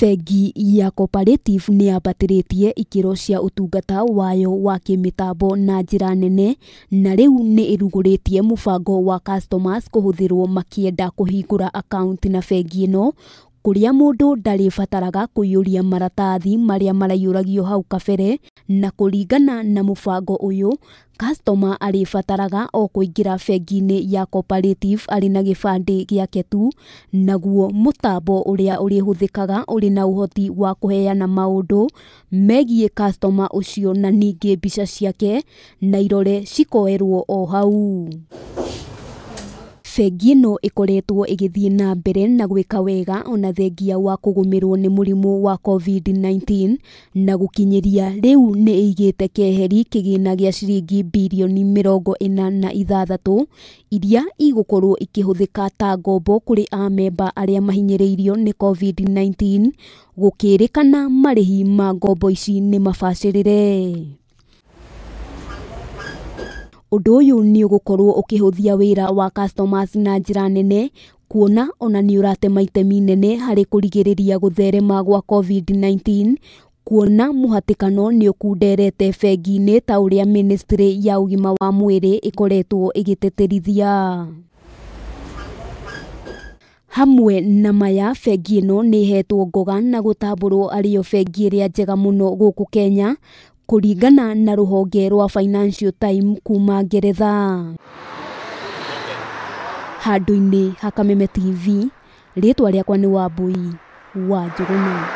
bengi ya cooperative nä yambatĩrĩtie ikiro cia utungata wayo wa kĩmĩtambo na njĩra nene na riu ni ĩrugũrĩtie mũbango wa customers kuhuthirwo makienda kũhingũra akaunti na bengi no kuria mundu ndaribataraga kuyuria maratathi maria maraiyuragio hau kabere na kuringana na mubango uyu customer aribataraga o kuingira bengi-inĩ ya cooperative arĩ na gĩbandĩ gĩake tu naguo mũtambo ũrĩa ũrĩhũthĩkaga uri na uhoti wa kũheana maũndũ megie customer ucio na ningĩ mbica ciake na irore cikoerwo o hau bengi ĩno ĩkoretwo ĩgĩthiĩ na mbere na gwĩka wega ona thengia wa kũgũmĩrwo nĩ mũrimũ wa COVID-19 na gũkinyĩria rĩu nĩ ĩigĩte keheri kĩgĩna gĩa ciringi birioni mĩrongo ĩna na ithathatũ iria igũkorwo ikĩhũthĩka ta ngombo kũrĩ amemba arĩa mahinyĩrĩirio nĩ COVID-19 gũkĩrĩkana marĩhi ma ngombo ici nĩ mabacĩrĩre Ũndũ ũyũ nĩ ũgũkorwo ũkĩhũthia wĩra wa customers na njĩra nene, kuona ona nĩ ũratema maitemi nene harĩ kũrigĩrĩria gũtherema gwa COVID-19, kuona mũhatĩkano nĩ ũkunderete bengi-inĩ ta ũrĩa ministry ya ũgima wa mwĩrĩ ĩkoretwo ĩgĩtĩtĩrithia. Hamwe na maya, bengi ĩno nĩ ĩhetwo ngoga na gũtambũrwo arĩ bengi ĩrĩa njega mũno gũkũ Kenya, kuringana na ruhonge rwa Financial Time kuma Ngeretha. Handũ-inĩ ha Kameme TV, rĩtwa rĩakwa nĩ Wambui wa Njũgũna.